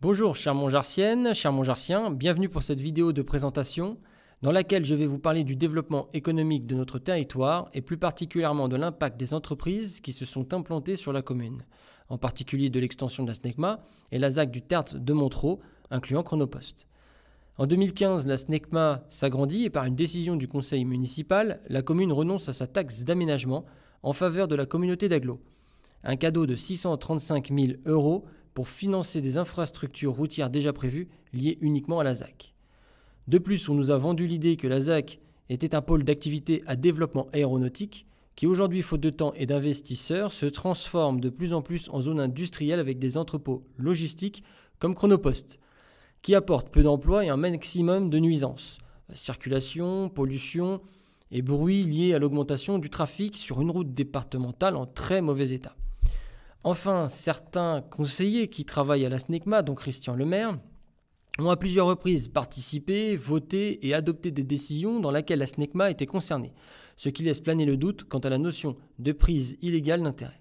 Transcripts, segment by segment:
Bonjour chers Montjarcienne, chers Montjarsiens, bienvenue pour cette vidéo de présentation dans laquelle je vais vous parler du développement économique de notre territoire et plus particulièrement de l'impact des entreprises qui se sont implantées sur la commune, en particulier de l'extension de la SNECMA et la ZAC du TERT de Montreux, incluant Chronopost. En 2015, la SNECMA s'agrandit et par une décision du conseil municipal, la commune renonce à sa taxe d'aménagement en faveur de la communauté d'Aglo, Un cadeau de 635 000 euros pour financer des infrastructures routières déjà prévues liées uniquement à la ZAC. De plus, on nous a vendu l'idée que la ZAC était un pôle d'activité à développement aéronautique qui aujourd'hui, faute de temps et d'investisseurs, se transforme de plus en plus en zone industrielle avec des entrepôts logistiques comme Chronopost, qui apportent peu d'emplois et un maximum de nuisances, circulation, pollution et bruit liés à l'augmentation du trafic sur une route départementale en très mauvais état. Enfin, certains conseillers qui travaillent à la SNECMA, dont Christian Lemaire, ont à plusieurs reprises participé, voté et adopté des décisions dans lesquelles la SNECMA était concernée, ce qui laisse planer le doute quant à la notion de prise illégale d'intérêt.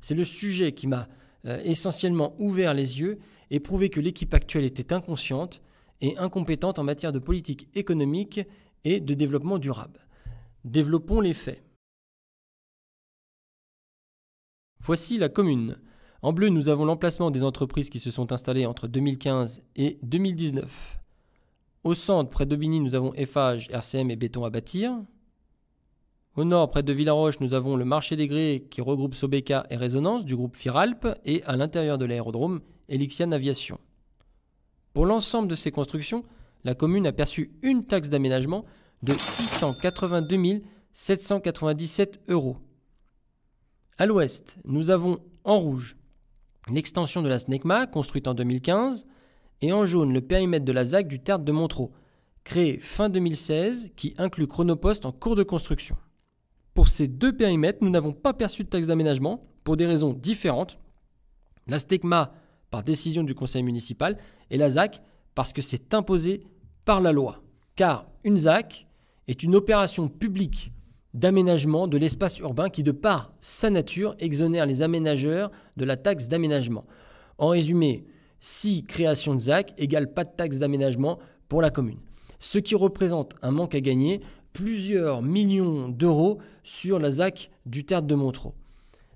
C'est le sujet qui m'a euh, essentiellement ouvert les yeux et prouvé que l'équipe actuelle était inconsciente et incompétente en matière de politique économique et de développement durable. Développons les faits. Voici la commune. En bleu, nous avons l'emplacement des entreprises qui se sont installées entre 2015 et 2019. Au centre, près d'Aubigny, nous avons Eiffage, RCM et Béton à bâtir. Au nord, près de Villaroche, nous avons le marché des grès qui regroupe Sobeka et Résonance du groupe Firalp et à l'intérieur de l'aérodrome, Elixian Aviation. Pour l'ensemble de ces constructions, la commune a perçu une taxe d'aménagement de 682 797 euros. À l'ouest, nous avons en rouge l'extension de la SNECMA, construite en 2015, et en jaune le périmètre de la ZAC du Tertre de Montreux, créé fin 2016, qui inclut Chronopost en cours de construction. Pour ces deux périmètres, nous n'avons pas perçu de taxe d'aménagement pour des raisons différentes. La SNECMA par décision du conseil municipal et la ZAC parce que c'est imposé par la loi. Car une ZAC est une opération publique d'aménagement de l'espace urbain qui, de par sa nature, exonère les aménageurs de la taxe d'aménagement. En résumé, si création de ZAC égale pas de taxe d'aménagement pour la commune. Ce qui représente un manque à gagner plusieurs millions d'euros sur la ZAC du Terre de Montreux.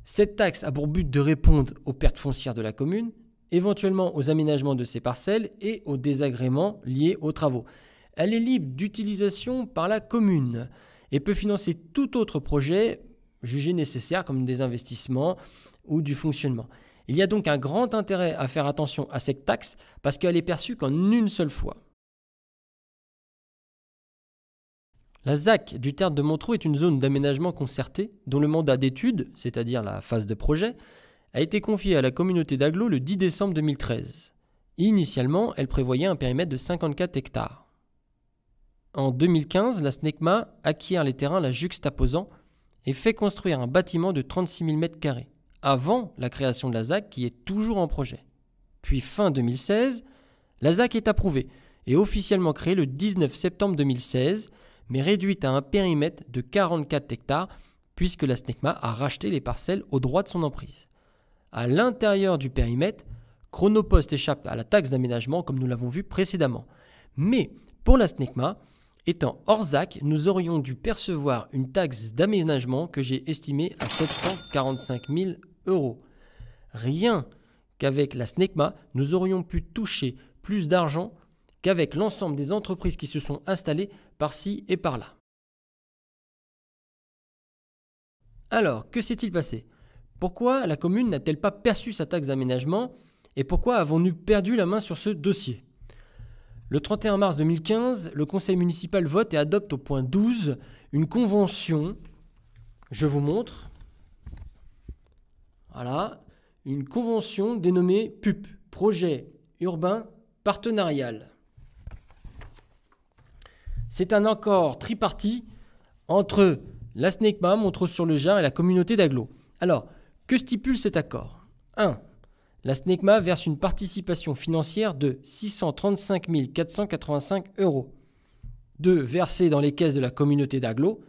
Cette taxe a pour but de répondre aux pertes foncières de la commune, éventuellement aux aménagements de ses parcelles et aux désagréments liés aux travaux. Elle est libre d'utilisation par la commune et peut financer tout autre projet jugé nécessaire comme des investissements ou du fonctionnement. Il y a donc un grand intérêt à faire attention à cette taxe parce qu'elle est perçue qu'en une seule fois. La ZAC du Terre de Montreux est une zone d'aménagement concerté dont le mandat d'étude, c'est-à-dire la phase de projet, a été confié à la communauté d'Aglo le 10 décembre 2013. Initialement, elle prévoyait un périmètre de 54 hectares en 2015, la SNECMA acquiert les terrains la juxtaposant et fait construire un bâtiment de 36 000 m2, avant la création de la ZAC qui est toujours en projet. Puis fin 2016, la ZAC est approuvée et officiellement créée le 19 septembre 2016, mais réduite à un périmètre de 44 hectares puisque la SNECMA a racheté les parcelles au droit de son emprise. À l'intérieur du périmètre, Chronopost échappe à la taxe d'aménagement comme nous l'avons vu précédemment. Mais pour la SNECMA, Étant hors ZAC, nous aurions dû percevoir une taxe d'aménagement que j'ai estimée à 745 000 euros. Rien qu'avec la SNECMA, nous aurions pu toucher plus d'argent qu'avec l'ensemble des entreprises qui se sont installées par-ci et par-là. Alors, que s'est-il passé Pourquoi la commune n'a-t-elle pas perçu sa taxe d'aménagement et pourquoi avons-nous perdu la main sur ce dossier le 31 mars 2015, le conseil municipal vote et adopte au point 12 une convention. Je vous montre. Voilà, une convention dénommée PUP, projet urbain partenarial. C'est un accord tripartite entre la SNECMA, Montreux-sur-le-Jard et la communauté d'agglo. Alors, que stipule cet accord 1. La SNECMA verse une participation financière de 635 485 euros. 2. Versés dans les caisses de la communauté d'Aglo.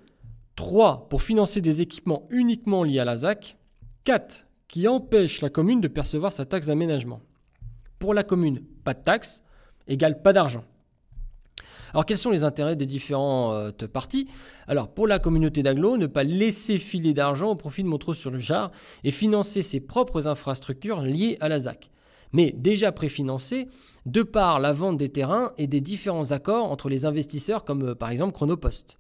3. Pour financer des équipements uniquement liés à la ZAC. 4. Qui empêche la commune de percevoir sa taxe d'aménagement. Pour la commune, pas de taxe égale pas d'argent. Alors quels sont les intérêts des différentes euh, parties Alors pour la communauté d'Aglo, ne pas laisser filer d'argent au profit de Montreux sur le Jard et financer ses propres infrastructures liées à la ZAC. Mais déjà préfinancées de par la vente des terrains et des différents accords entre les investisseurs comme euh, par exemple Chronopost.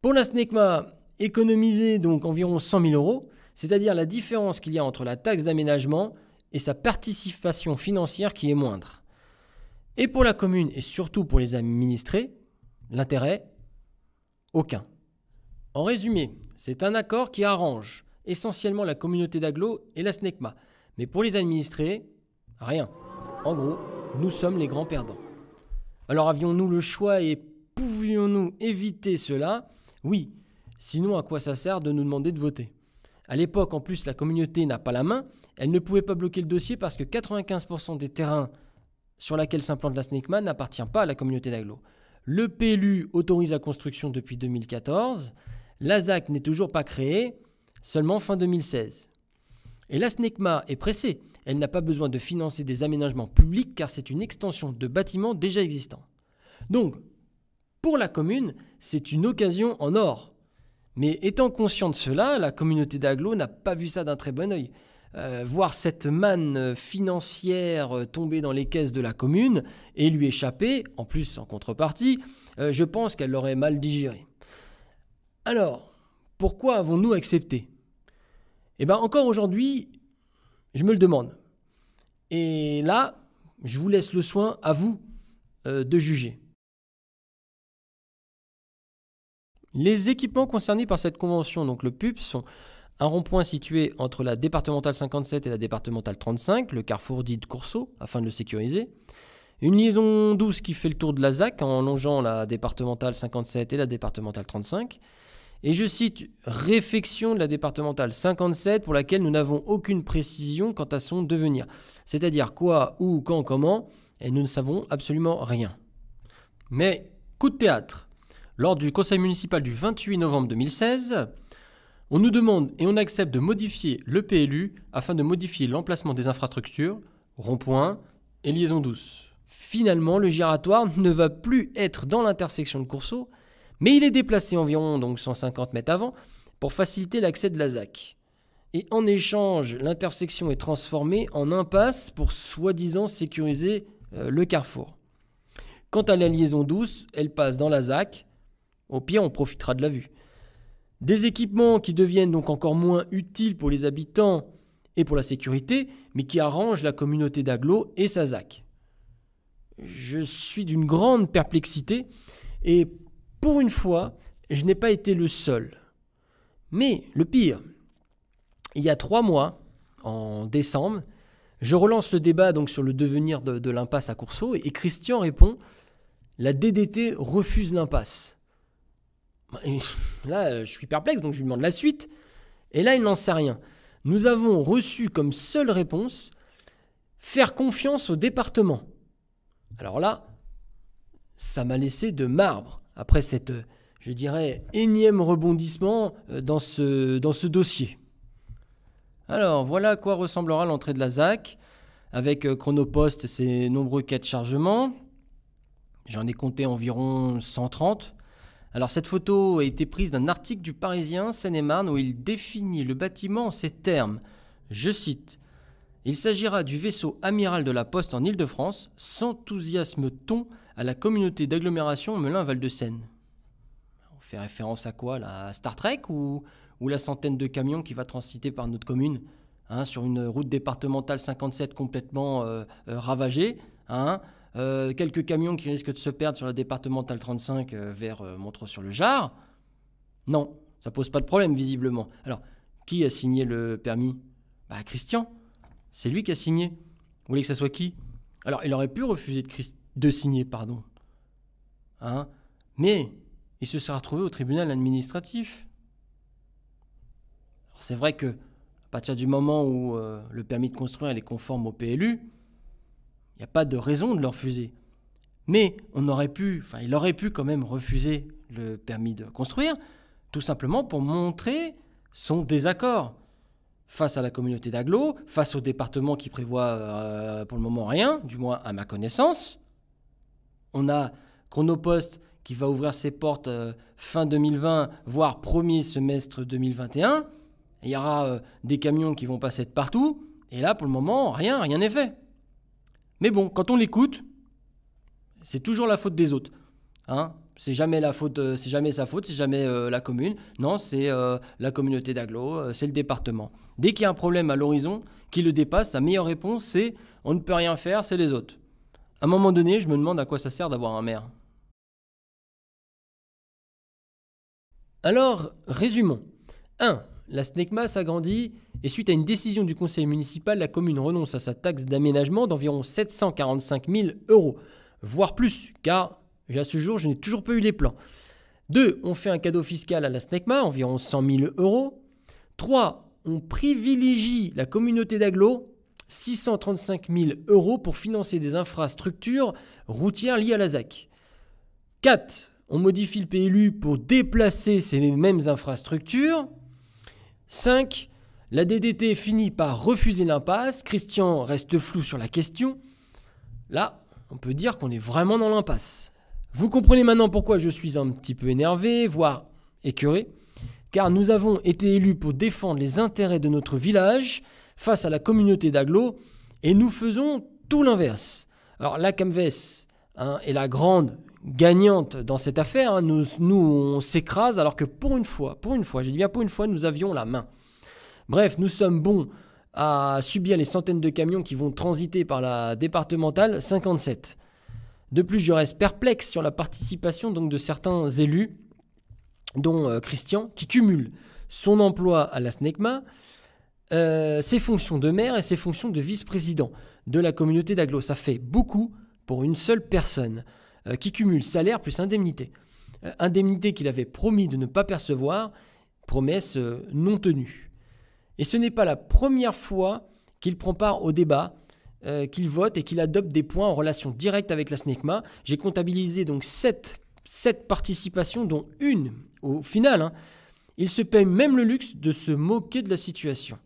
Pour la SNECMA, économiser donc environ 100 000 euros, c'est-à-dire la différence qu'il y a entre la taxe d'aménagement et sa participation financière qui est moindre. Et pour la commune et surtout pour les administrés, l'intérêt Aucun. En résumé, c'est un accord qui arrange essentiellement la communauté d'Aglo et la SNECMA. Mais pour les administrés, rien. En gros, nous sommes les grands perdants. Alors avions-nous le choix et pouvions-nous éviter cela Oui, sinon à quoi ça sert de nous demander de voter À l'époque, en plus, la communauté n'a pas la main, elle ne pouvait pas bloquer le dossier parce que 95% des terrains sur laquelle s'implante la SNECMA n'appartient pas à la communauté d'Aglo. Le PLU autorise la construction depuis 2014. La ZAC n'est toujours pas créée, seulement fin 2016. Et la SNECMA est pressée. Elle n'a pas besoin de financer des aménagements publics car c'est une extension de bâtiments déjà existants. Donc, pour la commune, c'est une occasion en or. Mais étant conscient de cela, la communauté d'Aglo n'a pas vu ça d'un très bon œil. Euh, voir cette manne financière tomber dans les caisses de la commune et lui échapper, en plus en contrepartie, euh, je pense qu'elle l'aurait mal digéré. Alors, pourquoi avons-nous accepté Eh bien encore aujourd'hui, je me le demande. Et là, je vous laisse le soin à vous euh, de juger. Les équipements concernés par cette convention, donc le PUP, sont un rond-point situé entre la départementale 57 et la départementale 35, le carrefour dit de Courceau, afin de le sécuriser. Une liaison douce qui fait le tour de la ZAC en longeant la départementale 57 et la départementale 35. Et je cite réfection de la départementale 57 pour laquelle nous n'avons aucune précision quant à son devenir. C'est-à-dire quoi, où, quand, comment, et nous ne savons absolument rien. Mais coup de théâtre. Lors du conseil municipal du 28 novembre 2016, on nous demande et on accepte de modifier le PLU afin de modifier l'emplacement des infrastructures, rond points et liaisons douces. Finalement, le giratoire ne va plus être dans l'intersection de Courceau, mais il est déplacé environ donc 150 mètres avant pour faciliter l'accès de la ZAC. Et en échange, l'intersection est transformée en impasse pour soi-disant sécuriser euh, le carrefour. Quant à la liaison douce, elle passe dans la ZAC. Au pire, on profitera de la vue. Des équipements qui deviennent donc encore moins utiles pour les habitants et pour la sécurité, mais qui arrangent la communauté d'Aglo et Sazac. Je suis d'une grande perplexité et pour une fois, je n'ai pas été le seul. Mais le pire, il y a trois mois, en décembre, je relance le débat donc sur le devenir de, de l'impasse à Courceau et Christian répond La DDT refuse l'impasse. Bah, là, euh, je suis perplexe, donc je lui demande la suite. Et là, il n'en sait rien. Nous avons reçu comme seule réponse faire confiance au département. Alors là, ça m'a laissé de marbre après cette, euh, je dirais, énième rebondissement euh, dans ce, dans ce dossier. Alors voilà à quoi ressemblera l'entrée de la ZAC. Avec Chronopost, ses nombreux cas de chargement. J'en ai compté environ 130 alors cette photo a été prise d'un article du Parisien Seine-et-Marne où il définit le bâtiment en ces termes. Je cite Il s'agira du vaisseau amiral de la Poste en ile de france s'enthousiasme-t-on à la communauté d'agglomération Melun-Val-de-Seine On fait référence à quoi la Star Trek ou, la centaine de camions qui va transiter par notre commune hein, sur une route départementale 57 complètement euh, euh, ravagée hein euh, quelques camions qui risquent de se perdre sur la départementale 35 euh, vers euh, Montreux-sur-le-Jard. Non, ça pose pas de problème visiblement. Alors, qui a signé le permis Bah Christian. C'est lui qui a signé. Vous voulez que ça soit qui Alors, il aurait pu refuser de, signer, pardon. Hein Mais il se sera trouvé au tribunal administratif. C'est vrai que à partir du moment où le permis de construire est conforme au PLU, n'y a pas de raison de leur refuser. Mais on aurait pu, enfin, il aurait pu quand même refuser le permis de construire, tout simplement pour montrer son désaccord face à la communauté d'Aglo, face au département qui prévoit euh, pour le moment rien, du moins à ma connaissance. On a Chronopost qui va ouvrir ses portes euh, fin 2020, voire premier semestre 2021. Il y aura euh, des camions qui vont passer de partout. Et là, pour le moment, rien, rien n'est fait. Mais bon, quand on l'écoute, c'est toujours la faute des autres. Hein c'est jamais la faute, euh, c'est jamais sa faute, c'est jamais euh, la commune. Non, c'est euh, la communauté d'aglo, c'est le département. Dès qu'il y a un problème à l'horizon qui le dépasse, sa meilleure réponse c'est on ne peut rien faire, c'est les autres. À un moment donné, je me demande à quoi ça sert d'avoir un maire. Alors, résumons. 1 la SNECMA s'agrandit et suite à une décision du conseil municipal, la commune renonce à sa taxe d'aménagement d'environ 745 000 euros, voire plus, car à ce jour, je n'ai toujours pas eu les plans. 2. On fait un cadeau fiscal à la SNECMA, environ 100 000 euros. 3. On privilégie la communauté d'Aglo, 635 000 euros pour financer des infrastructures routières liées à la ZAC. 4. On modifie le PLU pour déplacer ces mêmes infrastructures, 5. La DDT finit par refuser l'impasse. Christian reste flou sur la question. Là, on peut dire qu'on est vraiment dans l'impasse. Vous comprenez maintenant pourquoi je suis un petit peu énervé, voire écœuré, car nous avons été élus pour défendre les intérêts de notre village face à la communauté d'Aglo, et nous faisons tout l'inverse. Alors la Camves hein, est la grande gagnante dans cette affaire. Hein, nous, nous, on s'écrase alors que pour une fois, pour une fois, j'ai dit bien pour une fois, nous avions la main. Bref, nous sommes bons à subir les centaines de camions qui vont transiter par la départementale 57. De plus, je reste perplexe sur la participation donc de certains élus, dont euh, Christian, qui cumule son emploi à la SNECMA, euh, ses fonctions de maire et ses fonctions de vice-président de la communauté d'Aglo. Ça fait beaucoup pour une seule personne. Euh, qui cumule salaire plus indemnité. Euh, indemnité qu'il avait promis de ne pas percevoir, promesse euh, non tenue. Et ce n'est pas la première fois qu'il prend part au débat, qu'il vote et qu'il adopte des points en relation directe avec la SNECMA. J'ai comptabilisé donc 7, participations, dont une au final. Hein. il se paye même le luxe de se moquer de la situation.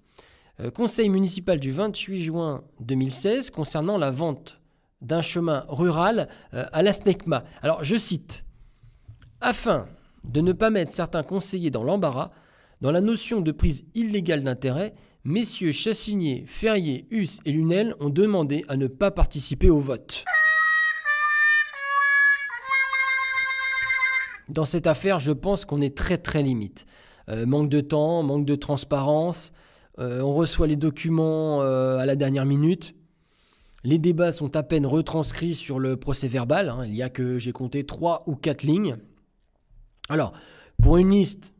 Conseil municipal du 28 juin 2016 concernant la vente d'un chemin rural euh, à la SNECMA. Alors je cite, Afin de ne pas mettre certains conseillers dans l'embarras, dans la notion de prise illégale d'intérêt, messieurs Chassinier, Ferrier, Huss et Lunel ont demandé à ne pas participer au vote. Dans cette affaire, je pense qu'on est très très limite. Euh, manque de temps, manque de transparence, euh, on reçoit les documents à la dernière minute. Les débats sont à peine retranscrits sur le procès verbal. Hein. Il y a que, j'ai compté, trois ou quatre lignes. Alors, pour une liste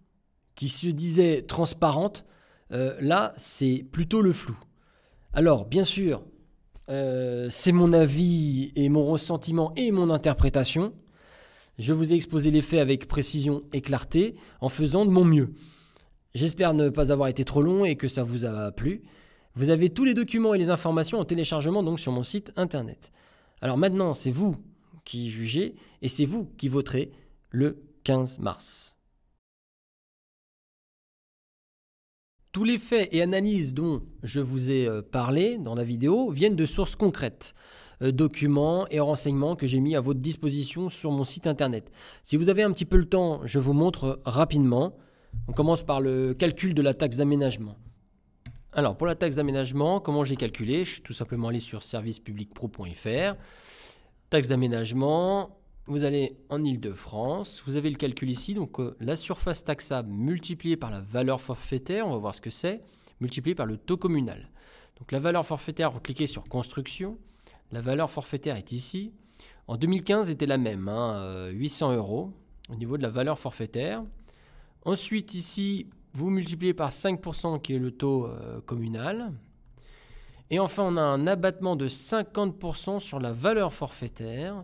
qui se disait transparente, euh, là, c'est plutôt le flou. Alors, bien sûr, euh, c'est mon avis et mon ressentiment et mon interprétation. Je vous ai exposé les faits avec précision et clarté en faisant de mon mieux. J'espère ne pas avoir été trop long et que ça vous a plu. Vous avez tous les documents et les informations en téléchargement donc sur mon site internet. Alors maintenant, c'est vous qui jugez et c'est vous qui voterez le 15 mars. Tous les faits et analyses dont je vous ai euh, parlé dans la vidéo viennent de sources concrètes euh, documents et renseignements que j'ai mis à votre disposition sur mon site internet. Si vous avez un petit peu le temps, je vous montre euh, rapidement. On commence par le calcul de la taxe d'aménagement. Alors pour la taxe d'aménagement, comment j'ai calculé Je suis tout simplement allé sur servicepublicpro.fr. Taxe d'aménagement, vous allez en Ile-de-France, vous avez le calcul ici, donc euh, la surface taxable multipliée par la valeur forfaitaire, on va voir ce que c'est, multipliée par le taux communal. Donc la valeur forfaitaire, vous cliquez sur construction, la valeur forfaitaire est ici. En 2015 était la même, 800 hein, euh, euros au niveau de la valeur forfaitaire. Ensuite ici, vous multipliez par 5% qui est le taux euh, communal. Et enfin, on a un abattement de 50% sur la valeur forfaitaire,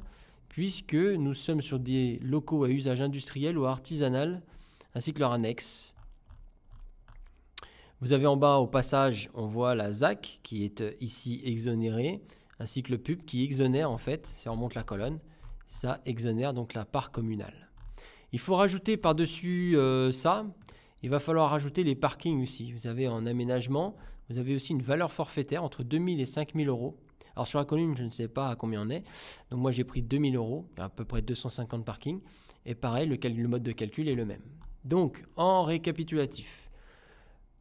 puisque nous sommes sur des locaux à usage industriel ou artisanal, ainsi que leur annexe. Vous avez en bas, au passage, on voit la ZAC qui est euh, ici exonérée, ainsi que le PUB qui exonère, en fait, si on remonte la colonne, ça exonère donc la part communale. Il faut rajouter par-dessus euh, ça il va falloir rajouter les parkings aussi. Vous avez en aménagement, vous avez aussi une valeur forfaitaire entre 2000 et 5000 euros. Alors sur la commune, je ne sais pas à combien on est. Donc moi j'ai pris 2000 euros, à peu près 250 parkings. Et pareil, le, mode de calcul est le même. Donc en récapitulatif,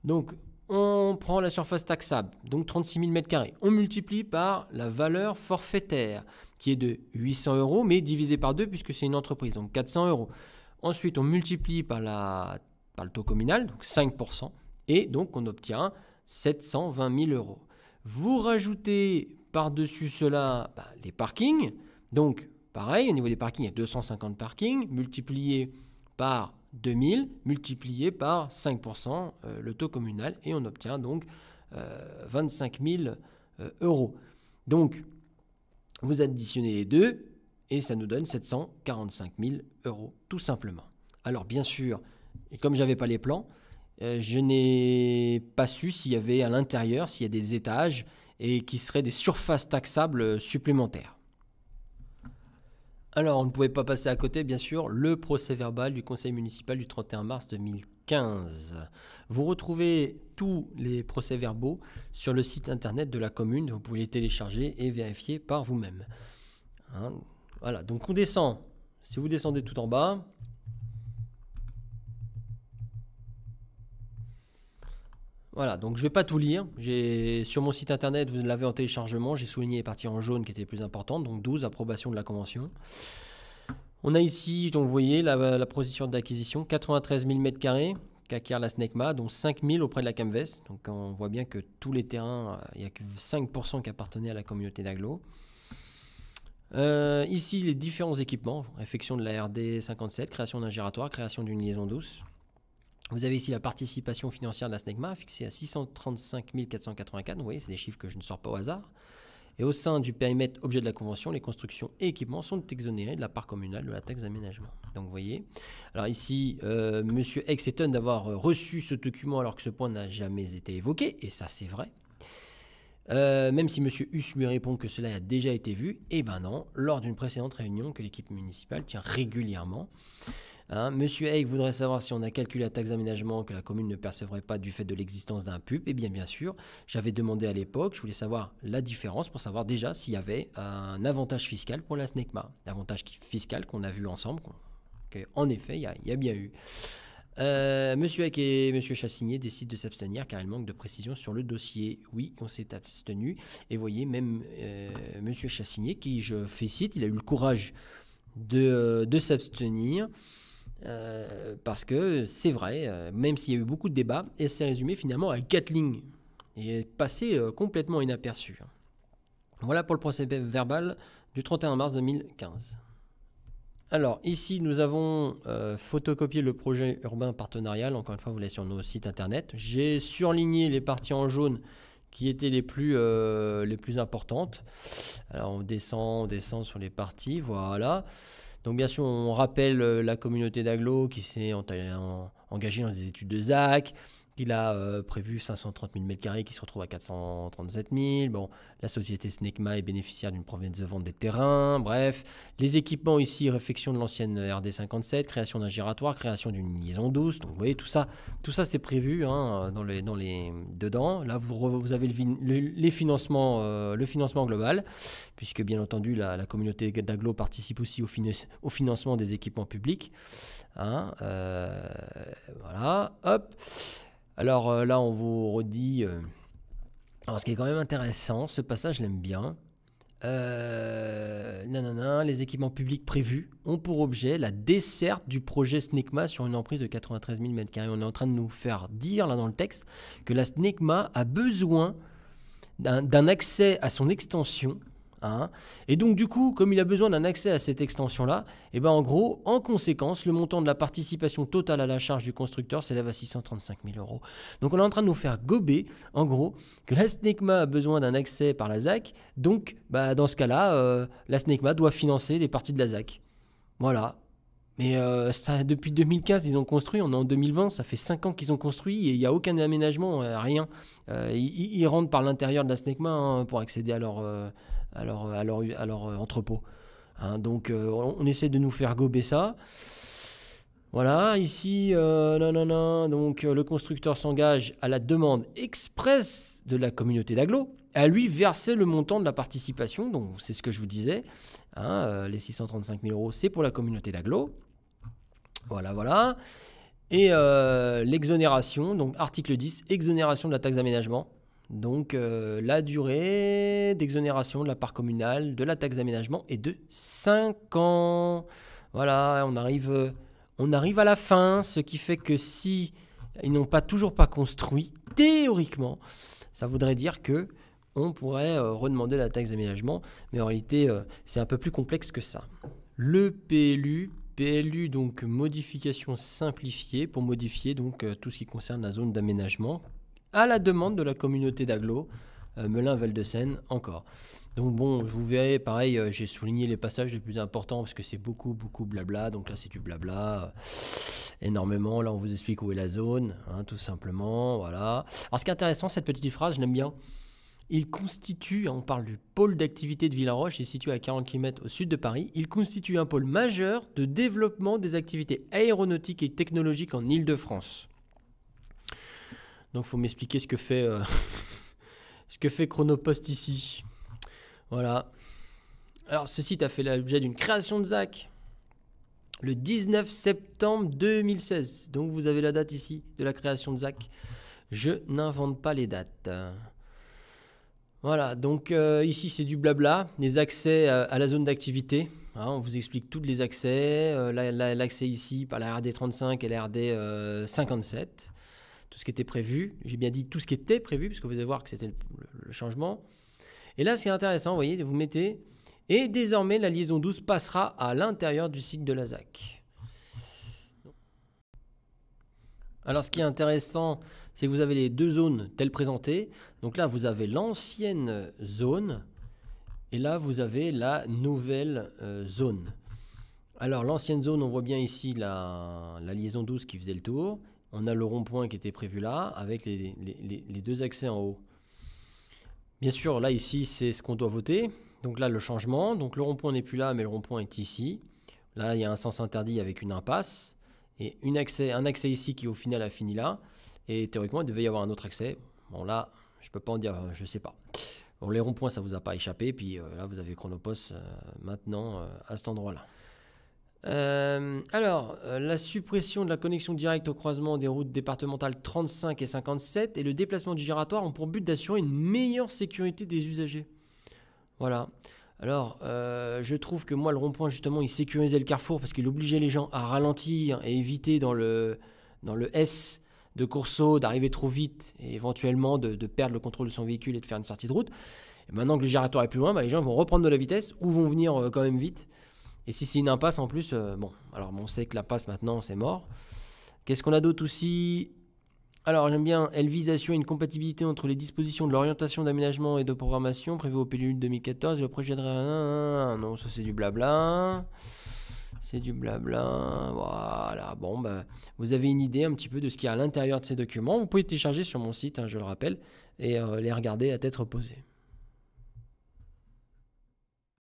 donc on prend la surface taxable, donc 36 000 m2. On multiplie par la valeur forfaitaire, qui est de 800 euros, mais divisé par deux puisque c'est une entreprise, donc 400 euros. Ensuite, on multiplie par la le taux communal, donc 5%, et donc on obtient 720 000 euros. Vous rajoutez par-dessus cela bah, les parkings, donc pareil, au niveau des parkings, il y a 250 parkings, multiplié par 2000, multiplié par 5% euh, le taux communal, et on obtient donc 25 euh, 000 euh, euros. Donc, vous additionnez les deux, et ça nous donne 745 000 euros, tout simplement. Alors, bien sûr, et comme j'avais pas les plans, euh, je n'ai pas su s'il y avait à l'intérieur, s'il y a des étages et qui seraient des surfaces taxables supplémentaires. Alors, on ne pouvait pas passer à côté, bien sûr, le procès verbal du conseil municipal du 31 mars 2015. Vous retrouvez tous les procès verbaux sur le site internet de la commune. Vous pouvez les télécharger et vérifier par vous-même. Hein, voilà, donc on descend. Si vous descendez tout en bas, Voilà, donc je ne vais pas tout lire. J'ai sur mon site internet, vous l'avez en téléchargement, j'ai souligné les parties en jaune qui étaient les plus importantes, donc 12, approbation de la convention. On a ici, donc vous voyez, la, position d'acquisition, 93 000 m2 qu'acquiert la SNECMA, dont 5 000 auprès de la CAMVES. Donc on voit bien que tous les terrains, il n'y a que 5% qui appartenaient à la communauté d'Aglo. Euh, ici, les différents équipements, réfection de la RD 57, création d'un giratoire, création d'une liaison douce. Vous avez ici la participation financière de la SNEGMA fixée à 635 484. Vous voyez, c'est des chiffres que je ne sors pas au hasard. Et au sein du périmètre objet de la convention, les constructions et équipements sont exonérés de la part communale de la taxe d'aménagement. Donc vous voyez. Alors ici, M. Euh, Monsieur est étonne d'avoir euh, reçu ce document alors que ce point n'a jamais été évoqué, et ça c'est vrai. Euh, même si M. Huss lui répond que cela a déjà été vu, eh bien non, lors d'une précédente réunion que l'équipe municipale tient régulièrement. Hein, Monsieur Haig voudrait savoir si on a calculé la taxe d'aménagement que la commune ne percevrait pas du fait de l'existence d'un pub. Eh bien, bien sûr, j'avais demandé à l'époque, je voulais savoir la différence pour savoir déjà s'il y avait un avantage fiscal pour la SNECMA. L'avantage fiscal qu'on a vu ensemble, qu'en en effet, il y, a bien eu. Euh, Monsieur Eck et Monsieur Chassigné décident de s'abstenir car il manque de précision sur le dossier. Oui, on s'est abstenu. Et voyez, même euh, Monsieur Chassigné, qui je félicite, il a eu le courage de euh, s'abstenir. Euh, parce que c'est vrai, euh, même s'il y a eu beaucoup de débats, et c'est résumé finalement à Gatling et passé euh, complètement inaperçu. Hein. Voilà pour le procès verbal du 31 mars 2015. Alors ici, nous avons photocopié le projet urbain partenarial. Encore une fois, vous l'avez sur nos sites internet. J'ai surligné les parties en jaune qui étaient les plus, les plus importantes. Alors on descend, on descend sur les parties, voilà. Donc bien sûr, on rappelle euh, la communauté d'Aglo qui s'est engagée dans des études de ZAC, il a euh, prévu 530 000 m2 qui se retrouvent à 437 000. Bon, la société Snecma est bénéficiaire d'une provenance de vente des terrains. Bref, les équipements ici, réfection de l'ancienne RD57, création d'un giratoire, création d'une liaison douce. Donc vous voyez, tout ça, tout ça c'est prévu hein, dans les, dans les, dedans. Là, vous, avez le, les financements, euh, le financement global, puisque bien entendu, la, communauté d'Aglo participe aussi au, financement des équipements publics. Hein, euh, voilà, hop. Alors euh, là, on vous redit. Euh, alors, ce qui est quand même intéressant, ce passage, je l'aime bien. Euh, non les équipements publics prévus ont pour objet la desserte du projet SNECMA sur une emprise de 93 000 m2. On est en train de nous faire dire, là dans le texte, que la SNECMA a besoin d'un accès à son extension Hein. Et donc du coup, comme il a besoin d'un accès à cette extension-là, et eh ben en gros, en conséquence, le montant de la participation totale à la charge du constructeur s'élève à 635 000 euros. Donc on est en train de nous faire gober, en gros, que la SNECMA a besoin d'un accès par la ZAC, donc bah, dans ce cas-là, euh, la SNECMA doit financer des parties de la ZAC. Voilà, mais euh, ça, depuis 2015, ils ont construit, on est en 2020, ça fait 5 ans qu'ils ont construit et il n'y a aucun aménagement, euh, rien. ils, rentrent par l'intérieur de la SNECMA hein, pour accéder à leur, à leur, euh, entrepôt. Hein. donc euh, on, essaie de nous faire gober ça. Voilà, ici, non, euh, non, donc le constructeur s'engage à la demande express de la communauté d'agglo, à lui verser le montant de la participation, donc c'est ce que je vous disais, hein, les 635 000 euros, c'est pour la communauté d'agglo. Voilà, voilà. Et l'exonération, donc article 10, exonération de la taxe d'aménagement, donc euh, la durée d'exonération de la part communale, de la taxe d'aménagement est de 5 ans. Voilà, euh, on arrive, à la fin, ce qui fait que si ils n'ont pas toujours pas construit, théoriquement, ça voudrait dire que on pourrait euh, redemander la taxe d'aménagement, mais en réalité c'est un peu plus complexe que ça. Le PLU, PLU donc modification simplifiée pour modifier donc tout ce qui concerne la zone d'aménagement à la demande de la communauté d'Aglo, euh, Melun-Val-de-Seine encore. Donc bon, vous verrez, pareil, euh, j'ai souligné les passages les plus importants parce que c'est beaucoup, beaucoup blabla. Donc là, c'est du blabla euh, énormément. Là, on vous explique où est la zone, hein, tout simplement. Voilà. Alors, ce qui est intéressant, cette petite phrase, je l'aime bien. Il constitue, on parle du pôle d'activité de Villaroche, il est situé à 40 km au sud de Paris. Il constitue un pôle majeur de développement des activités aéronautiques et technologiques en Île-de-France. Donc faut m'expliquer ce que fait euh, ce que fait Chronopost ici. Voilà. Alors ce site a fait l'objet d'une création de ZAC le 19 septembre 2016. Donc vous avez la date ici de la création de ZAC. Je n'invente pas les dates. Voilà, donc euh, ici c'est du blabla, les accès euh, à, la zone d'activité. Hein, on vous explique tous les accès, l'accès ici par la RD35 et la RD57 tout ce qui était prévu. J'ai bien dit tout ce qui était prévu, puisque vous allez voir que c'était le, changement. Et là, ce qui est intéressant, vous voyez, vous mettez et désormais, la liaison 12 passera à l'intérieur du site de la ZAC. Alors, ce qui est intéressant, c'est que vous avez les deux zones telles présentées. Donc là, vous avez l'ancienne zone et là, vous avez la nouvelle euh, zone. Alors, l'ancienne zone, on voit bien ici la, liaison 12 qui faisait le tour on a le rond-point qui était prévu là, avec les, deux accès en haut. Bien sûr, là, ici, c'est ce qu'on doit voter. Donc là, le changement. Donc le rond-point n'est plus là, mais le rond-point est ici. Là, il y a un sens interdit avec une impasse. Et un accès ici qui, au final, a fini là. Et théoriquement, il devait y avoir un autre accès. Bon, là, je peux pas en dire, euh, je sais pas. Bon, les ronds-points, ça ne vous a pas échappé. Puis euh, là, vous avez Chronopost euh, maintenant à cet endroit-là. Euh, alors, euh, la suppression de la connexion directe au croisement des routes départementales 35 et 57 et le déplacement du giratoire ont pour but d'assurer une meilleure sécurité des usagers. Voilà. Alors, euh, je trouve que moi, le rond-point, justement, il sécurisait le carrefour parce qu'il obligeait les gens à ralentir et éviter dans le, dans le S de Courceau d'arriver trop vite et éventuellement de, perdre le contrôle de son véhicule et de faire une sortie de route. Et maintenant que le giratoire est plus loin, bah, les gens vont reprendre de la vitesse ou vont venir quand même vite. Et si c'est une impasse en plus, euh, bon, alors on sait que la passe maintenant, c'est mort. Qu'est-ce qu'on a d'autre aussi Alors j'aime bien, elle vise une compatibilité entre les dispositions de l'orientation d'aménagement et de programmation prévues au PLU 2014 et le projet de... Non, ça c'est du blabla. C'est du blabla. Voilà, bon, bah, vous avez une idée un petit peu de ce qu'il y a à l'intérieur de ces documents. Vous pouvez télécharger sur mon site, hein, je le rappelle, et euh, les regarder à tête reposée.